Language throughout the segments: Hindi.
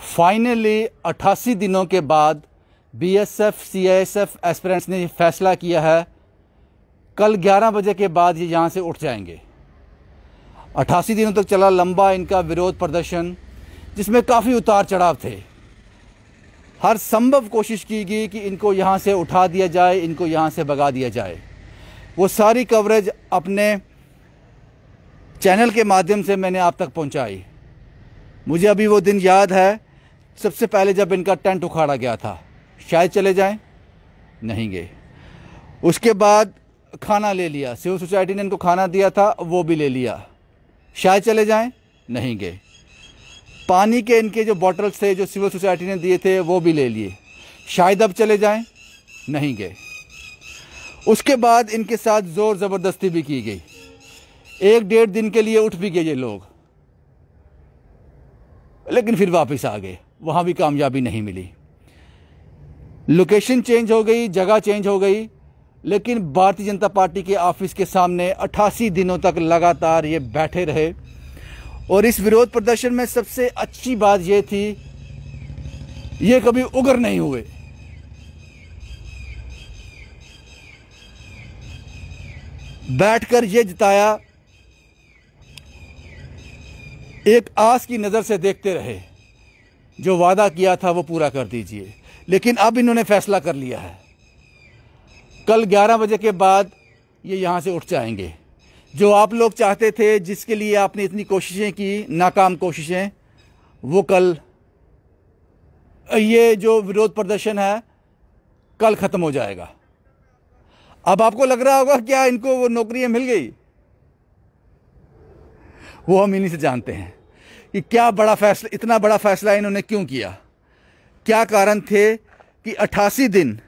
फाइनली 88 दिनों के बाद बीएसएफ एफ एस्पिरेंट्स ने फैसला किया है कल 11 बजे के बाद ये यहाँ से उठ जाएंगे 88 दिनों तक चला लंबा इनका विरोध प्रदर्शन जिसमें काफ़ी उतार चढ़ाव थे हर संभव कोशिश की गई कि इनको यहाँ से उठा दिया जाए इनको यहाँ से भगा दिया जाए वो सारी कवरेज अपने चैनल के माध्यम से मैंने आप तक पहुँचाई मुझे अभी वो दिन याद है सबसे पहले जब इनका टेंट उखाड़ा गया था शायद चले जाएं नहीं गए उसके बाद खाना ले लिया सिविल सोसाइटी ने इनको खाना दिया था वो भी ले लिया शायद चले जाएं नहीं गए पानी के इनके जो बॉटल्स थे जो सिविल सोसाइटी ने दिए थे वो भी ले लिए शायद अब चले जाएं नहीं गए उसके बाद इनके साथ ज़ोर ज़बरदस्ती भी की गई एक डेढ़ दिन के लिए उठ भी गए ये लोग लेकिन फिर वापस आ गए वहाँ भी कामयाबी नहीं मिली लोकेशन चेंज हो गई जगह चेंज हो गई लेकिन भारतीय जनता पार्टी के ऑफिस के सामने 88 दिनों तक लगातार ये बैठे रहे और इस विरोध प्रदर्शन में सबसे अच्छी बात यह थी ये कभी उग्र नहीं हुए बैठकर ये जिताया एक आस की नज़र से देखते रहे जो वादा किया था वो पूरा कर दीजिए लेकिन अब इन्होंने फैसला कर लिया है कल 11 बजे के बाद ये यहाँ से उठ जाएंगे जो आप लोग चाहते थे जिसके लिए आपने इतनी कोशिशें की नाकाम कोशिशें वो कल ये जो विरोध प्रदर्शन है कल ख़त्म हो जाएगा अब आपको लग रहा होगा क्या इनको वो नौकरियां मिल गई वो हम इन्हीं से जानते हैं कि क्या बड़ा फैसला इतना बड़ा फैसला इन्होंने क्यों किया क्या कारण थे कि 88 दिन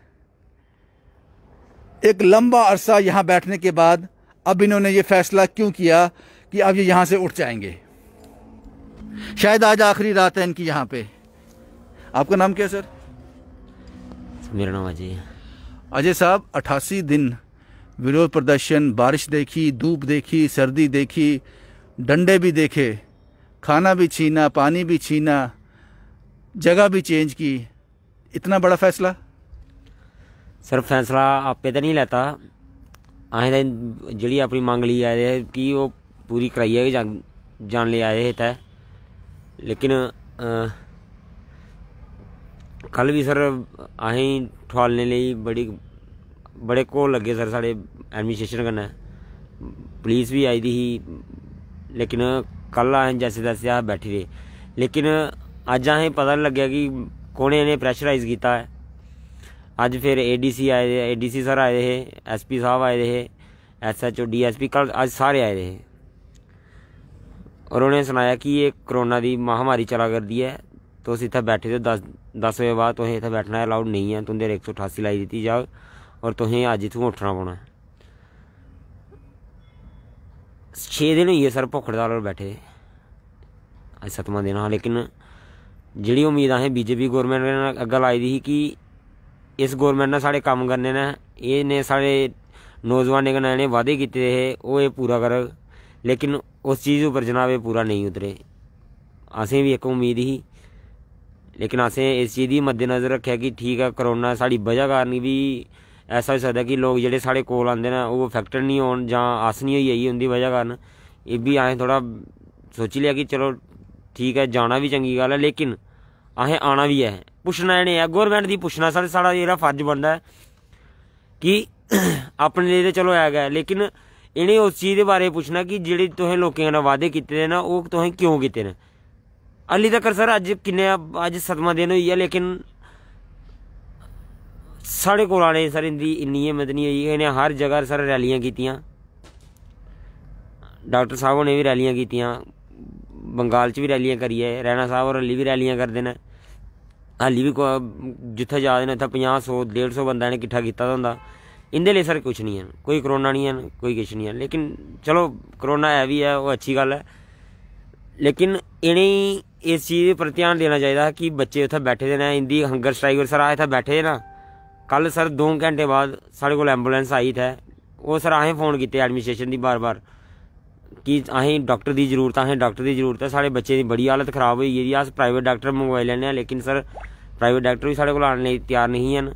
एक लंबा अरसा यहाँ बैठने के बाद अब इन्होंने ये फैसला क्यों किया कि अब ये यहाँ से उठ जाएंगे शायद आज आखिरी रात है इनकी यहाँ पे आपका नाम क्या सर मेरा नाम अजय है अजय साहब अट्ठासी दिन विरोध प्रदर्शन बारिश देखी धूप देखी सर्दी देखी डंडे भी देखे खाना भी छीना पानी भी छीना जगह भी चेंज की इतना बड़ा फैसला सर फैसला आपे तो नहीं लैता असें जी अपनी मंग ली आए कि वो पूरी कराइयै जा, जान ले आए हे तै लेकिन आ, कल भी सर असें ठोआलने लेई बड़ी बड़े घोल लगे सर साढ़े एडमिनिस्ट्रेशन कन्नै पुलिस भी आई दी ही लेकिन कल असें जैसे तैसे अस बैठी रहे लेकिन अज अ पता नहीं लग्गेआ कि कु'नें इन्हें प्रैशराइज कीता ऐ अज्ज फिर एडीसी आए दे एडीसी सर आए दे हे एसपी साहब आए दे हे एसएचओ डीएसपी कल अज्ज सारे आए दे हे और उ'नें सनाया कि एह् कोरोना की महामारी चला है तुम तुस इत्थै बैठे दे दस दस बजे बाद तुसें इत्थै बैठना अलाउड नहीं है तुं'दे पर सौ अठासी लाई दी जाह्ग और तुसें अज्ज इत्थूं उट्ठना पौना 6 ਦਿਨ ਹੀ ਹੈ ਸਰ ਭੁੱਖ ਹੜਤਾਲ ਨਾਲ ਬੈਠੇ ਅੱਜ 7ਵਾਂ ਦਿਨ ਹਾਂ ਲੇਕਿਨ ਜਿਹੜੀ ਉਮੀਦ ਆਹੇ ਬੀਜੇਪੀ ਗਵਰਨਮੈਂਟ ਨੇ ਅੱਗਾ ਲਾਈ ਦੀ ਸੀ ਕਿ ਇਸ ਗਵਰਨਮੈਂਟ ਨੇ ਸਾਡੇ ਕੰਮ ਕਰਨੇ ਨੇ ਇਹ ਨੇ ਸਾਡੇ ਨੌਜਵਾਨ ਨੇ ਨੇ ਵਾਅਦੇ ਕੀਤੇ ਇਹ ਉਹ ਇਹ ਪੂਰਾ ਕਰ ਲੇਕਿਨ ਉਸ ਚੀਜ਼ ਉੱਪਰ ਜਨਾਬ ਇਹ ਪੂਰਾ ਨਹੀਂ ਉਤਰੇ ਅਸੀਂ ਵੀ ਇੱਕ ਉਮੀਦ ਹੀ ਲੇਕਿਨ ਅਸੀਂ ਇਸ ਚੀਜ਼ ਦੀ ਮੱਦੇਨਜ਼ਰ ਰੱਖਿਆ ਕਿ ਠੀਕ ਹੈ ਕਰੋਨਾ ਸਾਡੀ ਵਜ੍ਹਾ ਕਾਰਨ ਵੀ ਐਸਾ ਹੋ ਸਕਦਾ ਕਿ ਲੋਕ ਜਿਹੜੇ ਸਾਡੇ ਕੋਲ ਆਉਂਦੇ ਨੇ ਉਹ ਫੈਕਟਰ ਨਹੀਂ ਹੋਣ ਜਾਂ ਆਸ ਨਹੀਂ ਹੋਈ ਆਈ ਹੁੰਦੀ ਵਜ੍ਹਾ ਕਾਰਨ ਇਹ ਵੀ ਆਏ ਥੋੜਾ ਸੋਚ ਲਿਆ ਕਿ ਚਲੋ ਠੀਕ ਹੈ ਜਾਣਾ ਵੀ ਚੰਗੀ ਗੱਲ ਹੈ ਲੇਕਿਨ ਆਹੇ ਆਣਾ ਵੀ ਹੈ ਪੁੱਛਣਾ ਇਹਨੇ ਹੈ ਗਵਰਨਮੈਂਟ ਦੀ ਪੁੱਛਣਾ ਸਾਡੇ ਸਾਡਾ ਜਿਹੜਾ ਫਰਜ਼ ਬਣਦਾ ਕਿ ਆਪਣੇ ਲਈ ਤੇ ਚਲੋ ਆ ਗਿਆ ਲੇਕਿਨ ਇਹਨੇ ਉਸ ਚੀਜ਼ ਦੇ ਬਾਰੇ ਪੁੱਛਣਾ ਕਿ ਜਿਹੜੀ ਤੁਸੀਂ ਲੋਕਾਂ ਨਾਲ ਵਾਅਦੇ ਕੀਤੇ ਨੇ ਨਾ ਉਹ ਤੁਸੀਂ ਕਿਉਂ ਕੀਤੇ ਨੇ ਅਲੀ ਤੱਕਰ ਸਰ ਅੱਜ ਕਿੰਨੇ ਅੱਜ ਸਤਮਾ ਦਿਨ ਹੋਈ ਹੈ ਲੇਕਿਨ ਸਾਡੇ ਕੋਲ ਆਲੇ ਸਰ ਇੰਦੀ ਇੰਨੀ ਹਿੰਮਤ ਨਹੀਂ ਹੋਈ ਇਹਨੇ ਹਰ ਜਗ੍ਹਾ ਸਰ ਰੈਲੀਆਂ ਕੀਤੀਆਂ ਡਾਕਟਰ ਸਾਹਿਬ ਨੇ ਵੀ ਰੈਲੀਆਂ ਕੀਤੀਆਂ ਬੰਗਾਲ ਚ ਵੀ ਰੈਲੀਆਂ ਕਰੀਏ ਰਹਿਣਾ ਸਾਹਿਬ ਹੋਰ ਹਲੀ ਵੀ ਰੈਲੀਆਂ ਕਰਦੇ ਨੇ ਹਲੀ ਵੀ ਜਿੱਥੇ ਜਾ ਨੇ ਉੱਥੇ 50 100 150 ਬੰਦਿਆਂ ਨੇ ਇਕੱਠਾ ਕੀਤਾ ਤਾਂ ਹੁੰਦਾ ਇੰਦੇ ਲਈ ਸਰ ਕੁਝ ਨਹੀਂ ਹੈ ਕੋਈ ਕਰੋਨਾ ਨਹੀਂ ਹੈ ਕੋਈ ਕਿਛ ਨਹੀਂ ਹੈ ਲੇਕਿਨ ਚਲੋ ਕਰੋਨਾ ਹੈ ਵੀ ਹੈ ਉਹ ਅੱਛੀ ਗੱਲ ਹੈ ਲੇਕਿਨ ਇਣੀ ਇਸ ਚੀਜ਼ ਤੇ ਧਿਆਨ ਦੇਣਾ ਚਾਹੀਦਾ ਕਿ ਬੱਚੇ ਉੱਥੇ ਬੈਠੇ ਨੇ ਇੰਦੀ ਹੰਗਰ ਸਟ੍ਰਾਈਕ ਸਰ ਆ ਇੱਥੇ ਬੈਠੇ ਨੇ ਨਾ ਕੱਲ ਸਰ 2 ਘੰਟੇ ਬਾਅਦ ਸਾਡੇ ਕੋਲ ਐਂਬੂਲੈਂਸ ਆਈ ਤੇ ਉਹ ਸਰ ਅਹੀਂ ਫੋਨ ਕੀਤੇ ਐਡਮਿਨਿਸਟ੍ਰੇਸ਼ਨ ਦੀ ਬਾਰ-ਬਾਰ ਕਿ ਅਹੀਂ ਡਾਕਟਰ ਦੀ ਜ਼ਰੂਰਤ ਹੈ ਡਾਕਟਰ ਦੀ ਜ਼ਰੂਰਤ ਹੈ ਸਾਡੇ ਬੱਚੇ ਦੀ ਬੜੀ ਹਾਲਤ ਖਰਾਬ ਹੋਈ ਹੈ ਜੀ ਆਸ ਪ੍ਰਾਈਵੇਟ ਡਾਕਟਰ ਮੰਗਵਾ ਲੈਣੇ ਆ ਲੇਕਿਨ ਸਰ ਪ੍ਰਾਈਵੇਟ ਡਾਕਟਰ ਵੀ ਸਾਡੇ ਕੋਲ ਆਣ ਲਈ ਤਿਆਰ ਨਹੀਂ ਹਨ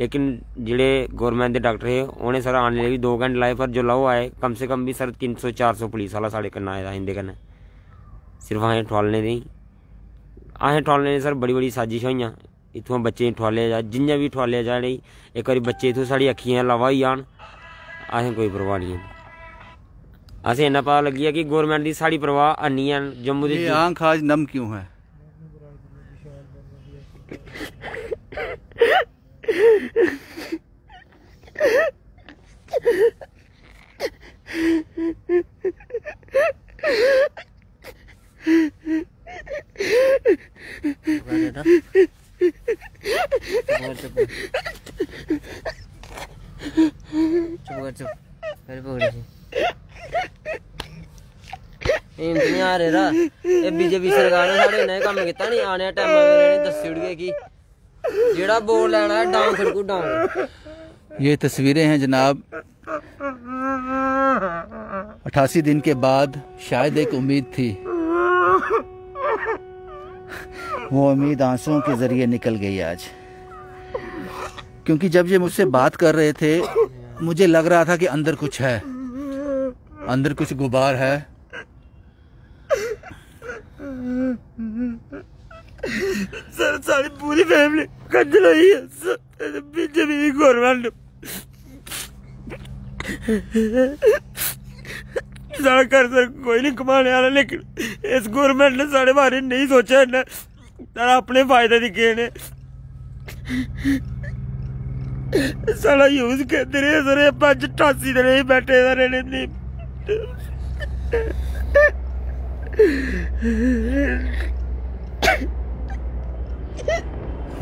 ਲੇਕਿਨ ਜਿਹੜੇ ਗਵਰਨਮੈਂਟ ਦੇ ਡਾਕਟਰ ਹੈ ਉਹਨੇ ਸਰ ਆਣ ਲਈ ਵੀ 2 ਘੰਟੇ ਲਾਏ ਪਰ ਜੋ ਲਾਓ ਆਏ ਕਮ ਸੇ ਕਮ ਵੀ ਸਰ 300 400 ਪੁਲਿਸ ਵਾਲਾ ਸਾਡੇ ਕੰਨ ਆਇਆ ਹਿੰਦੇ ਕੰਨ ਸਿਰਫ ਆਏ ਠੋਲਨੇ ਨਹੀਂ ਆਏ ਠੋਲਨੇ ਸਰ ਬੜੀ ਬੜੀ ਸਾਜ਼ਿਸ਼ ਹੋਈਆਂ इत्थों बच्चें ठोआलेआ जा जियां बी ठोआलेआ जा इ'नेंगी इक बारी बच्चे इत्थूं साढ़ी अक्खियां लवा होई जान असें कोई परवाह निं ऐ असें इन्ना पता लग्गी गेआ कि गौरमेंट दी साढ़ी परवाह हैनी है जम्मू दी आंख आज नम क्यों है Yeah. आने टैमा दस्सी ओड़गे कि जेड़ा बोर्ड लैना है डाउन खड़कू डाउन ये तस्वीरें हैं जनाब 88 दिन के बाद शायद एक उम्मीद थी वो उम्मीद आंसुओं के ज़रिए निकल गई आज क्योंकि जब ये मुझसे बात कर रहे थे मुझे लग रहा था कि अंदर कुछ है अंदर कुछ गुबार है हमारी पूरी फैमिली कंजल हुई है बीजेपी की गवर्नमेंट साढ़ा घर सर तो कोई नहीं कमाने आला लेकिन इस गौरमेंट ने साढ़े बारे नहीं सोचा इन्हें साढ़ा अपने फायदे दिखे ने साढ़ा यूज करते रहे सर पंज ठासी दे रहे बैठे सर इन्हें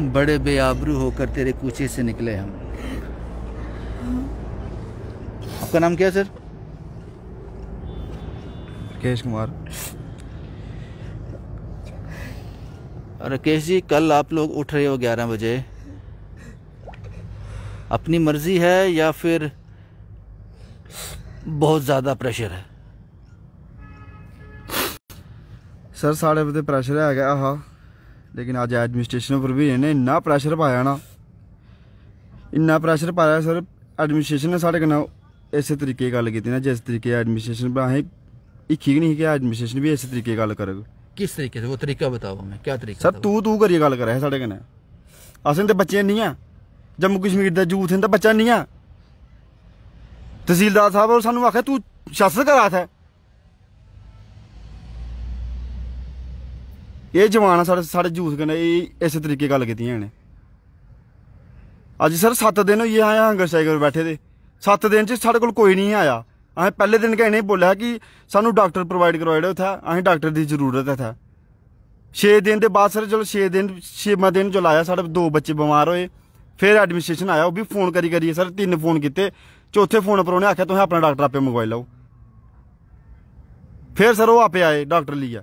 बड़े बेआबरू होकर तेरे कूचे से निकले हम आपका नाम क्या सर राकेश कुमार राकेश जी कल आप लोग उठ रहे हो ग्यारह बजे अपनी मर्ज़ी है या फिर बहुत ज़्यादा प्रेशर है सर साढ़े बजे प्रेशर है गया हाँ लेकिन अज्ज एडमिनिस्ट्रेशन पर भी इन्हें इन्ना प्रैशर पाया ना इन्ना प्रैशर पाया सर एडमिनिस्ट्रेशन ने साढ़े कन्नै इस तरीके की गल की ना जिस तरीके एडमिनिस्ट्रेशन पर असें हिक्खी गै निं कि एडमिनिस्ट्रेशन बी इस तरीके दी गल्ल करग किस तरीके से वो तरीका बताओ हमें क्या तरीका सर तू तू करियै गल्ल करा साढ़े कन्नै अस इंदे बच्चे नहीं है जम्मू कश्मीर दा यूथ इंदा बच्चा निं ऐ तहसीलदार साहब होर सानूं आखेआ तू शासन करा था ਇਹ ਜਵਾਨ ਆ ਸਾਡੇ ਸਾਡੇ ਜੂਸ ਕਹਿੰਦੇ ਇਹ ਇਸੇ ਤਰੀਕੇ ਗੱਲ ਕੀਤੀਆਂ ਨੇ ਅੱਜ ਸਰ 7 ਦਿਨ ਹੋਈ ਆਇਆ ਹੰਗਰ ਸਾਈਕਲ ਬੈਠੇ ਦੇ 7 ਦਿਨ ਚ ਸਾਡੇ ਕੋਲ ਕੋਈ ਨਹੀਂ ਆਇਆ ਅਸੀਂ ਪਹਿਲੇ ਦਿਨ ਕਹਿੰਨੇ ਬੋਲਿਆ ਕਿ ਸਾਨੂੰ ਡਾਕਟਰ ਪ੍ਰੋਵਾਈਡ ਕਰਵਾਇਆ ਦਿਓ ਅਸੀਂ ਡਾਕਟਰ ਦੀ ਜ਼ਰੂਰਤ ਹੈ ਥਾ 6 ਦਿਨ ਦੇ ਬਾਅਦ ਸਰ ਚਲੋ 6 ਦਿਨ 6ਵਾਂ ਦਿਨ ਜੋ ਲਾਇਆ ਸਾਡੇ ਦੋ ਬੱਚੇ ਬਿਮਾਰ ਹੋਏ ਫਿਰ ਐਡਮਿਨਿਸਟ੍ਰੇਸ਼ਨ ਆਇਆ ਉਹ ਵੀ ਫੋਨ ਕਰੀ ਕਰੀ ਸਰ ਤਿੰਨ ਫੋਨ ਕੀਤੇ ਚੌਥੇ ਫੋਨ ਪਰ ਉਹਨੇ ਆਖਿਆ ਤੁਸੀਂ ਆਪਣਾ ਡਾਕਟਰ ਆਪੇ ਮੰਗਵਾ ਲਓ ਫਿਰ ਸਰ ਉਹ ਆਪੇ ਆਏ ਡਾਕਟਰ ਲਈ ਆ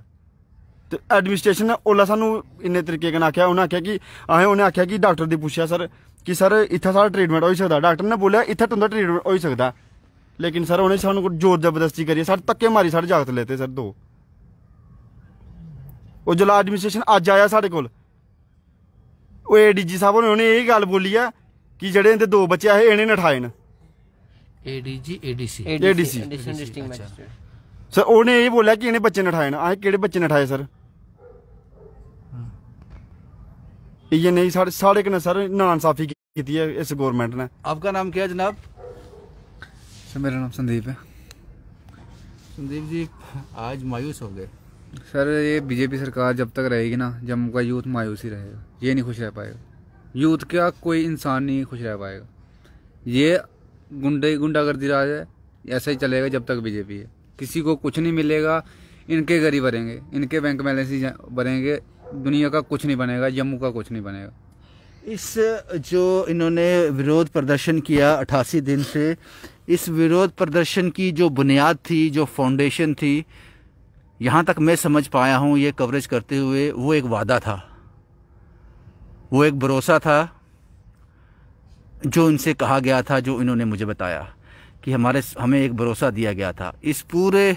ਤੇ ਐਡਮਿਨਿਸਟ੍ਰੇਸ਼ਨ ਨੇ ओला ਸਾਨੂੰ ਇੰਨੇ ਤਰੀਕੇ ਨਾਲ ਆਖਿਆ ਉਹਨਾਂ ਆਖਿਆ ਕਿ ਅਸੀਂ ਉਹਨੇ ਆਖਿਆ ਕਿ ਡਾਕਟਰ ਦੀ ਪੁੱਛਿਆ ਸਰ ਕਿ ਸਰ ਇੱਥੇ ਸਾਰਾ ਟ੍ਰੀਟਮੈਂਟ ਹੋਈ ਸਕਦਾ ਡਾਕਟਰ ਨੇ ਬੋਲਿਆ ਇੱਥੇ ਤੁੰਦਾ ਟ੍ਰੀਟਮੈਂਟ ਹੋਈ ਸਕਦਾ ਲੇਕਿਨ ਸਰ ਉਹਨੇ ਸਾਨੂੰ ਜ਼ੋਰ ਜ਼ਬਰਦਸਤੀ ਕਰੀ ਸਰ ਤੱਕੇ ਮਾਰੀ ਸਾਡੇ ਜਾਗਤ ਲੈਤੇ ਸਰ ਦੋ ਉਹ ਜਲਾ ਐਡਮਿਨਿਸਟ੍ਰੇਸ਼ਨ ਅੱਜ ਆਇਆ ਸਾਡੇ ਕੋਲ ਉਹ ਏਡੀਜੀ ਸਾਹਿਬ ਨੇ ਉਹਨੇ ਇਹ ਗੱਲ ਬੋਲੀ ਆ ਕਿ ਜਿਹੜੇ ਇਹਦੇ ਦੋ ਬੱਚੇ ਆਏ ਇਹਨੇ ਨਠਾਏ ਨੇ ਏਡੀਜੀ ਏਡੀਸੀ ਏਡੀਸੀ ਸਰ ਉਹਨੇ ਇਹ ਬੋਲਿਆ ਕਿ ਇਹਨੇ ਬੱਚੇ ਨਠਾਏ ਨੇ ਆਹ ਕਿਹੜੇ ਬੱਚੇ ਨਠਾਏ ਸਰ ये नहीं साढ़े साढ़े कन्नै सर नाइंसाफी की है इस गवर्नमेंट ने आपका नाम क्या है जनाब सर मेरा नाम संदीप है संदीप जी आज मायूस हो गए सर ये बीजेपी सरकार जब तक रहेगी ना जम्मू का यूथ मायूस ही रहेगा ये नहीं खुश रह पाएगा यूथ का कोई इंसान नहीं खुश रह पाएगा ये गुंडे गुंडागर्दी राज है ऐसा ही चलेगा जब तक बीजेपी है किसी को कुछ नहीं मिलेगा इनके गरीब भरेंगे इनके बैंक बैलेंस ही भरेंगे दुनिया का कुछ नहीं बनेगा जम्मू का कुछ नहीं बनेगा इस जो इन्होंने विरोध प्रदर्शन किया अठासी दिन से इस विरोध प्रदर्शन की जो बुनियाद थी जो फाउंडेशन थी यहाँ तक मैं समझ पाया हूँ ये कवरेज करते हुए वो एक वादा था वो एक भरोसा था जो इनसे कहा गया था जो इन्होंने मुझे बताया कि हमारे हमें एक भरोसा दिया गया था इस पूरे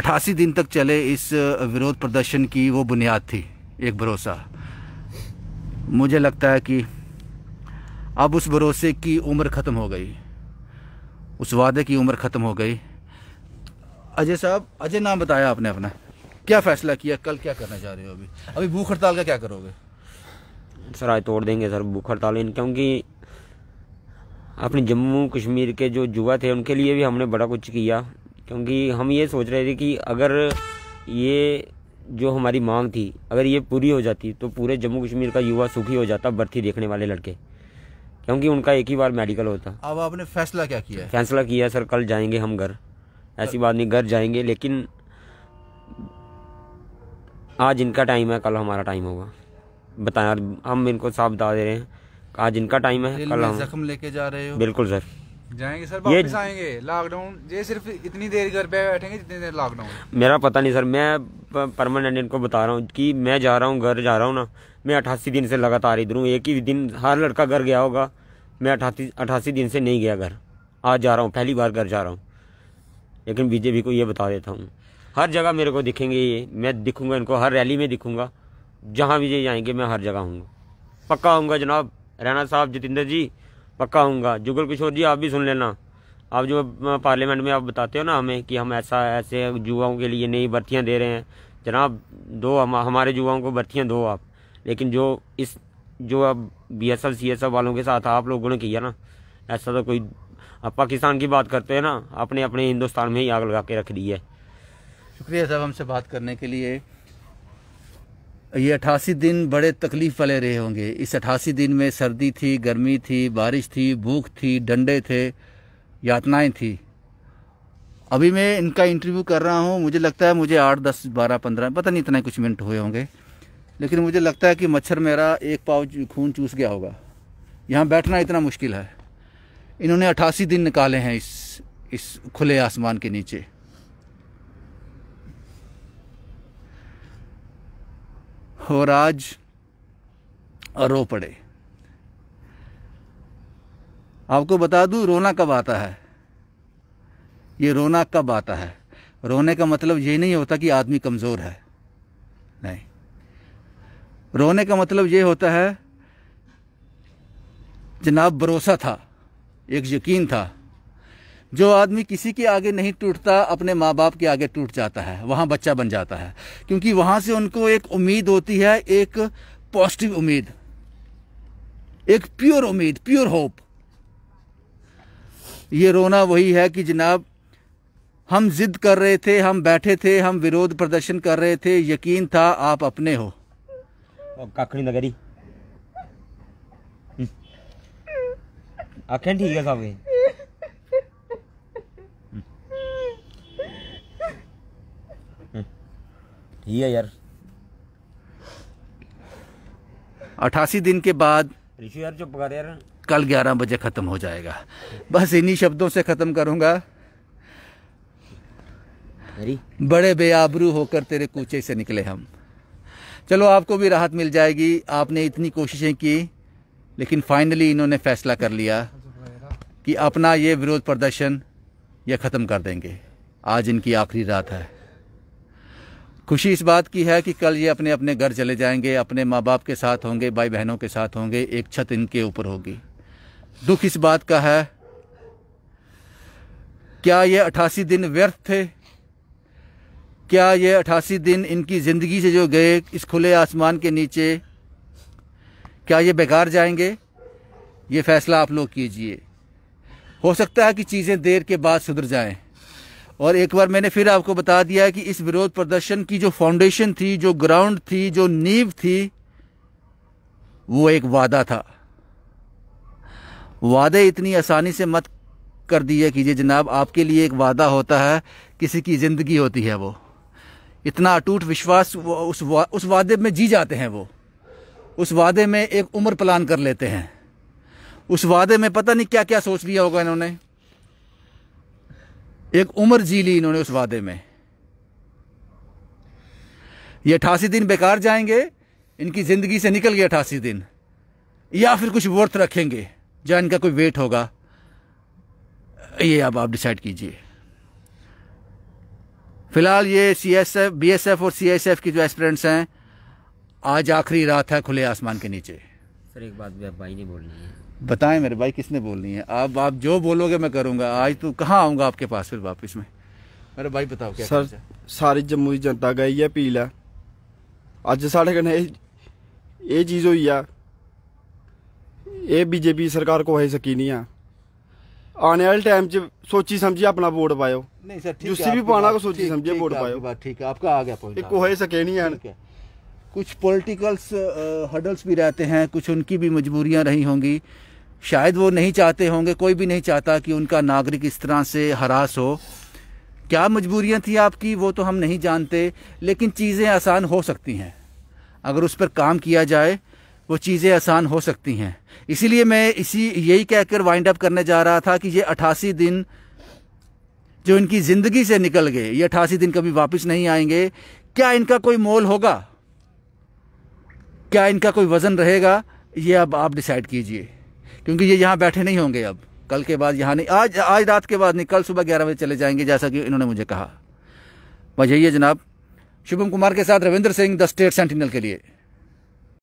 88 दिन तक चले इस विरोध प्रदर्शन की वो बुनियाद थी एक भरोसा मुझे लगता है कि अब उस भरोसे की उम्र ख़त्म हो गई उस वादे की उम्र ख़त्म हो गई अजय साहब अजय नाम बताया आपने अपना क्या फ़ैसला किया कल क्या करना चाह रहे हो अभी अभी भूख हड़ताल का क्या करोगे सर आज तोड़ देंगे सर भूख हड़ताल इन क्योंकि अपने जम्मू कश्मीर के जो युवा थे उनके लिए भी हमने बड़ा कुछ किया क्योंकि हम ये सोच रहे थे कि अगर ये जो हमारी मांग थी अगर ये पूरी हो जाती तो पूरे जम्मू कश्मीर का युवा सुखी हो जाता भर्ती देखने वाले लड़के क्योंकि उनका एक ही बार मेडिकल होता अब आपने फैसला क्या किया फैसला किया सर कल जाएंगे हम घर ऐसी बात नहीं घर जाएंगे लेकिन आज इनका टाइम है कल हमारा टाइम होगा बताया हम इनको साफ बता दे रहे हैं आज इनका टाइम है कल हम जख्म लेके जा रहे हो बिल्कुल सर जाएंगे सर ये आएंगे लॉकडाउन ये सिर्फ इतनी देर घर पे बैठेंगे जितनी देर लॉकडाउन मेरा पता नहीं सर मैं परमानेंट इनको बता रहा हूँ कि मैं जा रहा हूँ घर जा रहा हूँ ना मैं अठासी दिन से लगातार इधर हूँ एक ही दिन हर लड़का घर गया होगा मैं अठासी अठासी दिन से नहीं गया घर आज जा रहा हूँ पहली बार घर जा रहा हूँ लेकिन बीजेपी को ये बता देता हूँ हर जगह मेरे को दिखेंगे ये मैं दिखूँगा इनको हर रैली में दिखूँगा जहाँ भी ये जाएंगे मैं हर जगह हूँ पक्का हूँगा जनाब रैना साहब जितेंद्र जी पक्का आऊँगा जुगल किशोर जी आप भी सुन लेना आप जो पार्लियामेंट में आप बताते हो ना हमें कि हम ऐसा ऐसे युवाओं के लिए नई भर्तियाँ दे रहे हैं जनाब दो हम हमारे युवाओं को भर्तियाँ दो आप लेकिन जो इस जो अब B S F C S F वालों के साथ आप लोगों ने किया ना ऐसा तो कोई अब पाकिस्तान की बात करते हैं ना अपने अपने हिंदुस्तान में ही आग लगा के रख दी है शुक्रिया साहब हमसे बात करने के लिए ये अट्ठासी दिन बड़े तकलीफ वाले रहे होंगे इस अट्ठासी दिन में सर्दी थी गर्मी थी बारिश थी भूख थी डंडे थे यातनाएं थी अभी मैं इनका इंटरव्यू कर रहा हूँ मुझे लगता है मुझे आठ दस बारह पंद्रह पता नहीं इतना कुछ मिनट हुए होंगे लेकिन मुझे लगता है कि मच्छर मेरा एक पाव खून चूस गया होगा यहाँ बैठना इतना मुश्किल है इन्होंने अट्ठासी दिन निकाले हैं इस इस खुले आसमान के नीचे और आज रो पड़े आपको बता दूं रोना कब आता है ये रोना कब आता है रोने का मतलब ये नहीं होता कि आदमी कमज़ोर है नहीं रोने का मतलब ये होता है जनाब भरोसा था एक यकीन था जो आदमी किसी के आगे नहीं टूटता अपने माँ बाप के आगे टूट जाता है वहाँ बच्चा बन जाता है क्योंकि वहाँ से उनको एक उम्मीद होती है एक पॉजिटिव उम्मीद एक प्योर उम्मीद प्योर होप ये रोना वही है कि जनाब हम जिद कर रहे थे हम बैठे थे हम विरोध प्रदर्शन कर रहे थे यकीन था आप अपने हो काकड़ी नगरी हम्म। आखें ठीक है ठीक है यार अट्ठासी दिन के बाद ऋषि यार जो यार कल ग्यारह बजे ख़त्म हो जाएगा बस इन्हीं शब्दों से ख़त्म करूंगा बड़े बेआबरू होकर तेरे कूचे से निकले हम चलो आपको भी राहत मिल जाएगी आपने इतनी कोशिशें की लेकिन फाइनली इन्होंने फैसला कर लिया कि अपना ये विरोध प्रदर्शन ये ख़त्म कर देंगे आज इनकी आखिरी रात है खुशी इस बात की है कि कल ये अपने अपने घर चले जाएंगे अपने माँ बाप के साथ होंगे भाई बहनों के साथ होंगे एक छत इनके ऊपर होगी दुख इस बात का है क्या ये अट्ठासी दिन व्यर्थ थे क्या ये अट्ठासी दिन इनकी ज़िंदगी से जो गए इस खुले आसमान के नीचे क्या ये बेकार जाएंगे ये फैसला आप लोग कीजिए हो सकता है कि चीज़ें देर के बाद सुधर जाएं और एक बार मैंने फिर आपको बता दिया कि इस विरोध प्रदर्शन की जो फाउंडेशन थी जो ग्राउंड थी जो नींव थी वो एक वादा था वादे इतनी आसानी से मत कर दिए कीजिए जनाब आपके लिए एक वादा होता है किसी की ज़िंदगी होती है वो इतना अटूट विश्वास उस वा, उस वादे में जी जाते हैं वो उस वादे में एक उम्र प्लान कर लेते हैं उस वादे में पता नहीं क्या क्या सोच लिया होगा इन्होंने एक उम्र जी ली इन्होंने उस वादे में ये अठासी दिन बेकार जाएंगे इनकी ज़िंदगी से निकल गए अठासी दिन या फिर कुछ वर्थ रखेंगे या इनका कोई वेट होगा ये अब आप डिसाइड कीजिए फिलहाल ये C S F B S F और सी एस एफ की जो एस्पिरेंट्स हैं आज आखिरी रात है खुले आसमान के नीचे सर एक बात भी आप भाई नहीं बोल रही है बताएं मेरे भाई किसने बोलनी है आप आप जो बोलोगे मैं करूँगा आज तो कहाँ आऊंगा आपके पास फिर वापस में मेरे भाई बताओ क्या सर सारी जम्मू की जनता का इ'यै अपील है अज साढ़े कन्नै ये चीज़ हुई है ये बीजेपी सरकार कुसै सकी नहीं है आने वाले टाइम च सोची समझी अपना वोट पायो नहीं सर ठीक भी पाना को सोची समझिए वोट पाओ ठीक है आपका आ गया पॉइंट सके नहीं है कुछ पॉलिटिकल्स हडल्स भी रहते हैं कुछ उनकी भी मजबूरियां रही होंगी शायद वो नहीं चाहते होंगे कोई भी नहीं चाहता कि उनका नागरिक इस तरह से हरास हो क्या मजबूरियाँ थी आपकी वो तो हम नहीं जानते लेकिन चीज़ें आसान हो सकती हैं अगर उस पर काम किया जाए वो चीज़ें आसान हो सकती हैं इसीलिए मैं इसी यही कहकर वाइंड अप करने जा रहा था कि ये अट्ठासी दिन जो इनकी ज़िंदगी से निकल गए ये अट्ठासी दिन कभी वापस नहीं आएंगे क्या इनका कोई मोल होगा क्या इनका कोई वज़न रहेगा ये अब आप डिसाइड कीजिए क्योंकि ये यहाँ बैठे नहीं होंगे अब कल के बाद यहाँ नहीं आज आज रात के बाद नहीं कल सुबह ग्यारह बजे चले जाएंगे जैसा कि इन्होंने मुझे कहा बस यही है जनाब शुभम कुमार के साथ Ravindra Singh the state sentinel के लिए